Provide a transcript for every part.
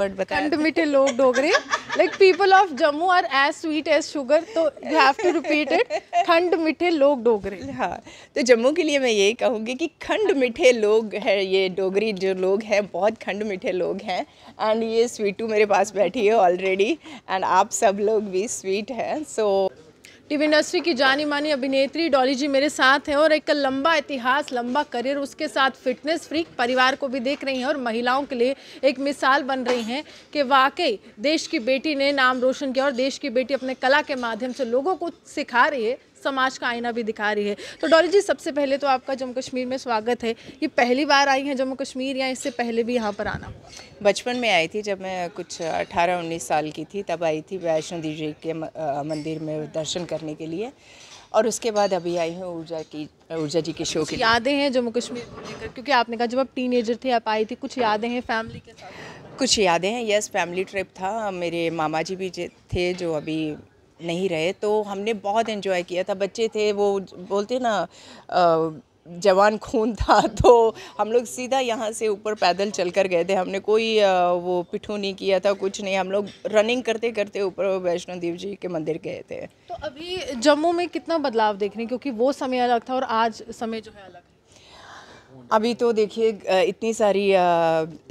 खंड मीठे लोग डोगरे like people of Jammu are as sweet as sugar तो you have to repeat it खंड मीठे लोग डोगरे हाँ तो जम्मू के लिए मैं यही कहूँगी कि खंड मीठे लोग हैं ये डोगरी जो लोग हैं बहुत खंड मीठे लोग हैं एंड ये स्वीटू मेरे पास बैठी है ऑलरेडी एंड आप सब लोग भी स्वीट हैं सो so, टीवी इंडस्ट्री की जानी मानी अभिनेत्री डॉली जी मेरे साथ हैं और एक लंबा इतिहास लंबा करियर उसके साथ फिटनेस फ्रीक परिवार को भी देख रही हैं और महिलाओं के लिए एक मिसाल बन रही हैं कि वाकई देश की बेटी ने नाम रोशन किया और देश की बेटी अपने कला के माध्यम से लोगों को सिखा रही है समाज का आईना भी दिखा रही है तो डॉली जी सबसे पहले तो आपका जम्मू कश्मीर में स्वागत है ये पहली बार आई हैं जम्मू कश्मीर या इससे पहले भी यहाँ पर आना बचपन में आई थी जब मैं कुछ अठारह उन्नीस साल की थी तब आई थी वैष्णो देवी जी के मंदिर में दर्शन करने के लिए और उसके बाद अभी आई हूँ ऊर्जा की ऊर्जा जी के शो की यादें हैं जम्मू कश्मीर को लेकर क्योंकि आपने कहा जब आप टीनेजर थे आप आई थी कुछ यादें हैं फैमिली के साथ कुछ यादें हैं यस फैमिली ट्रिप था मेरे मामा जी भी थे जो अभी नहीं रहे तो हमने बहुत इन्जॉय किया था बच्चे थे वो बोलते ना जवान खून था तो हम लोग सीधा यहाँ से ऊपर पैदल चल कर गए थे हमने कोई वो पिठू नहीं किया था कुछ नहीं हम लोग रनिंग करते करते ऊपर वैष्णो देव जी के मंदिर गए थे तो अभी जम्मू में कितना बदलाव देख रहे हैं क्योंकि वो समय अलग था और आज समय जो है अलग है अभी तो देखिए इतनी सारी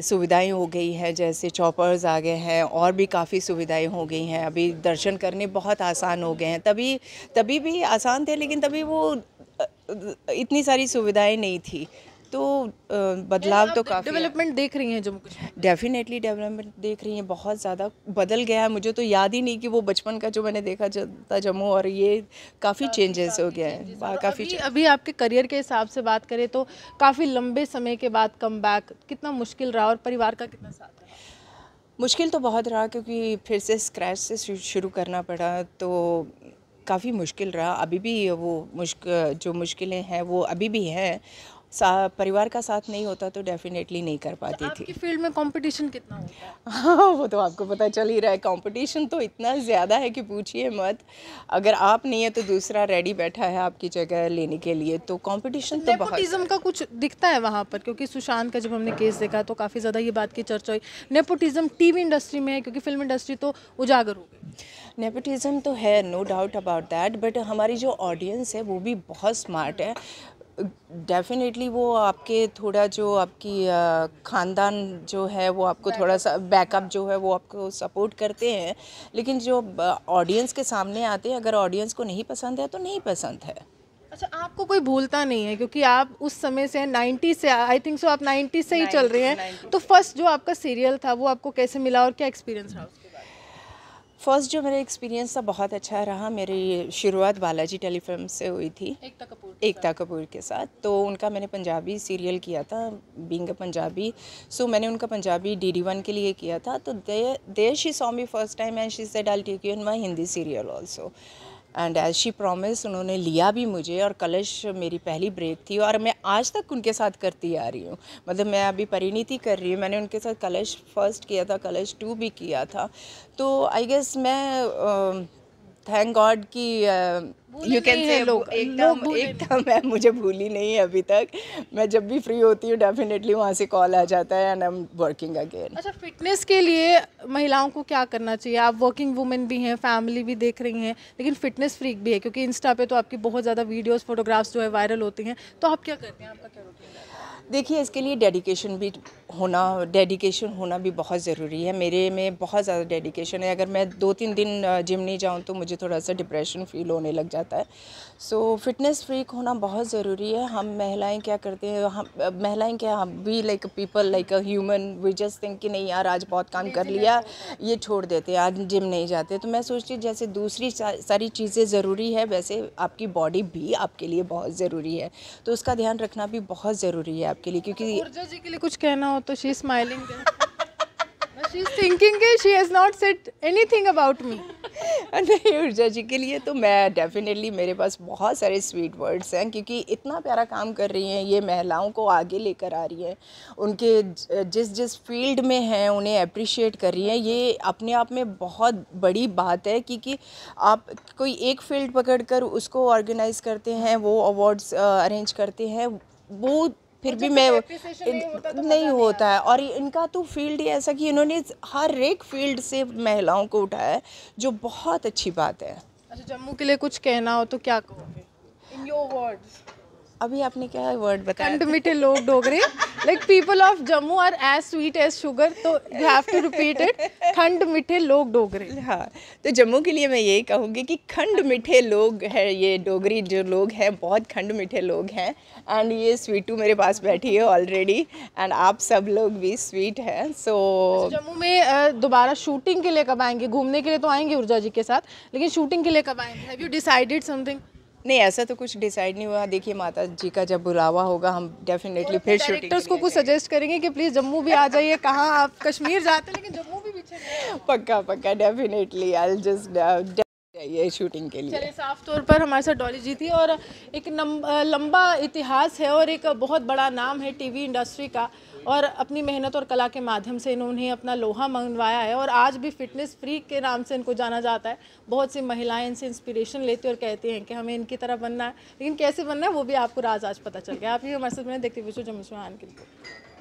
सुविधाएं हो गई हैं जैसे चॉपर्स आ गए हैं और भी काफ़ी सुविधाएं हो गई हैं अभी दर्शन करने बहुत आसान हो गए हैं तभी तभी भी आसान थे लेकिन तभी वो इतनी सारी सुविधाएं नहीं थी तो बदलाव तो काफ़ी डेवलपमेंट देख रही हैं जम्मू डेफिनेटली डेवलपमेंट देख रही हैं बहुत ज़्यादा बदल गया है मुझे तो याद ही नहीं कि वो बचपन का जो मैंने देखा था जम्मू और ये काफ़ी चेंजेस हो गया है तो काफ़ी अभी, अभी आपके करियर के हिसाब से बात करें तो काफ़ी लंबे समय के बाद कम कितना मुश्किल रहा और परिवार का कितना साथ रहा मुश्किल तो बहुत रहा क्योंकि फिर से स्क्रैच से शुरू करना पड़ा तो काफ़ी मुश्किल रहा अभी भी वो मुश्क जो मुश्किलें हैं वो अभी भी हैं परिवार का साथ नहीं होता तो डेफिनेटली नहीं कर तो पाती तो थी फील्ड में कंपटीशन कितना होता है हाँ वो तो आपको पता चल ही रहा है कंपटीशन तो इतना ज़्यादा है कि पूछिए मत अगर आप नहीं है तो दूसरा रेडी बैठा है आपकी जगह लेने के लिए तो कंपटीशन तो बहुत का कुछ दिखता है वहाँ पर क्योंकि सुशांत का जब हमने केस देखा तो काफ़ी ज़्यादा ये बात की चर्चा हुई नेपोटिज्म टी इंडस्ट्री में है क्योंकि फिल्म इंडस्ट्री तो उजागर हो गई नेपोटिज्म तो है no doubt about that but हमारी जो ऑडियंस है वो भी बहुत स्मार्ट है डेफिनेटली वो आपके थोड़ा जो आपकी ख़ानदान जो है वो आपको थोड़ा सा बैकअप जो है वो आपको सपोर्ट करते हैं लेकिन जो ऑडियंस के सामने आते हैं अगर ऑडियंस को नहीं पसंद है तो नहीं पसंद है अच्छा आपको कोई भूलता नहीं है क्योंकि आप उस समय से नाइन्टी से आई थिंक सो आप नाइन्टी से ही 90, चल रहे हैं तो फर्स्ट जो आपका सीरियल था वो आपको कैसे मिला और क्या एक्सपीरियंस रहा फर्स्ट जो मेरा एक्सपीरियंस था बहुत अच्छा रहा मेरी शुरुआत बालाजी टेलीफिल्म से हुई थी एक तक एकता कपूर के साथ तो उनका मैंने पंजाबी सीरियल किया था बींग पंजाबी सो मैंने उनका पंजाबी डी डी वन के लिए किया था तो they she saw me first time and she say डाल take you in my Hindi serial also and as she promise उन्होंने लिया भी मुझे और कलश मेरी पहली ब्रेक थी और मैं आज तक उनके साथ करती आ रही हूँ मतलब मैं अभी परिणीति कर रही हूँ मैंने उनके साथ कलश फर्स्ट किया था कलश टू भी किया था तो आई गेस मैं थैंक गॉड कि यू कैन से लोग एकदम एकदम तो मैं मुझे भूली नहीं है अभी तक मैं जब भी फ्री होती हूँ डेफिनेटली वहाँ से कॉल आ जाता है and I am working again अच्छा फिटनेस के लिए महिलाओं को क्या करना चाहिए आप वर्किंग वुमेन भी हैं फैमिली भी देख रही हैं लेकिन फिटनेस फ्रीक भी है क्योंकि इंस्टा पे तो आपकी बहुत ज़्यादा वीडियोज़ फोटोग्राफ्स जो है वायरल होती हैं तो आप क्या करते हैं आपका क्या रूटीन देखिए इसके लिए डेडिकेशन भी होना डेडिकेशन होना भी बहुत ज़रूरी है मेरे में बहुत ज़्यादा डेडिकेशन है अगर मैं दो तीन दिन जिम नहीं जाऊँ तो मुझे थोड़ा सा डिप्रेशन फील होने लग जाता जाता है सो फिटनेस फ्रीक होना बहुत ज़रूरी है हम महिलाएं क्या करते हैं हम महिलाएं क्या हम भी like people like a human we just think कि नहीं यार आज बहुत काम कर लिया ये छोड़ देते हैं आज जिम नहीं जाते तो मैं सोचती हूँ जैसे दूसरी सारी चीज़ें ज़रूरी है वैसे आपकी बॉडी भी आपके लिए बहुत ज़रूरी है तो उसका ध्यान रखना भी बहुत ज़रूरी है आपके लिए क्योंकि जी के लिए कुछ कहना हो तो she smiling she is thinking she has not said anything about me नहीं ऊर्जा जी के लिए तो मैं डेफिनेटली मेरे पास बहुत सारे स्वीट वर्ड्स हैं क्योंकि इतना प्यारा काम कर रही हैं ये महिलाओं को आगे लेकर आ रही हैं उनके जिस जिस फील्ड में हैं उन्हें अप्रिशिएट कर रही हैं ये अपने आप में बहुत बड़ी बात है क्योंकि आप कोई एक फील्ड पकड़ कर उसको ऑर्गेनाइज़ करते हैं वो अवार्ड्स अरेंज करते हैं वो फिर भी तो मैं नहीं होता, तो नहीं होता है और इनका तो फील्ड ही ऐसा कि इन्होंने हर एक फील्ड से महिलाओं को उठाया है जो बहुत अच्छी बात है अच्छा जम्मू के लिए कुछ कहना हो तो क्या कहोगे इन योर वर्ड्स अभी आपने क्या वर्ड बताया मीठे लोग डोगरे like people of Jammu are as sweet as sugar तो you have to repeat it खंड मीठे लोग डोगरे हाँ तो जम्मू के लिए मैं यही कहूँगी कि खंड मीठे लोग हैं ये डोगरी जो लोग हैं बहुत खंड मीठे लोग हैं एंड ये स्वीटू मेरे पास बैठी है ऑलरेडी एंड आप सब लोग भी स्वीट हैं सो जम्मू में दोबारा शूटिंग के लिए कब आएंगे घूमने के लिए तो आएंगे ऊर्जा जी के साथ लेकिन शूटिंग के लिए कब आएंगे हैव यू डिसाइडेड समथिंग नहीं ऐसा तो कुछ डिसाइड नहीं हुआ देखिए माता जी का जब बुलावा होगा हम डेफिनेटली फिर डायरेक्टर्स को कुछ सजेस्ट करेंगे कि प्लीज़ जम्मू भी आ जाइए कहाँ आप कश्मीर जाते हैं लेकिन जम्मू भी पीछे पक्का पक्का डेफिनेटली आई जस्ट चाहिए शूटिंग के लिए साफ तौर पर हमारे साथ डॉली जी थी और एक लंबा इतिहास है और एक बहुत बड़ा नाम है टीवी इंडस्ट्री का और अपनी मेहनत और कला के माध्यम से इन्होंने अपना लोहा मंगवाया है और आज भी फिटनेस फ्री के नाम से इनको जाना जाता है बहुत सी महिलाएं इनसे इंस्पिरेशन लेती और कहती हैं कि हमें इनकी तरह बनना है लेकिन कैसे बनना है वो भी आपको राज आज पता चल गया आप ही हमारे साथ मैंने देखते हुए जमुसमान के लिए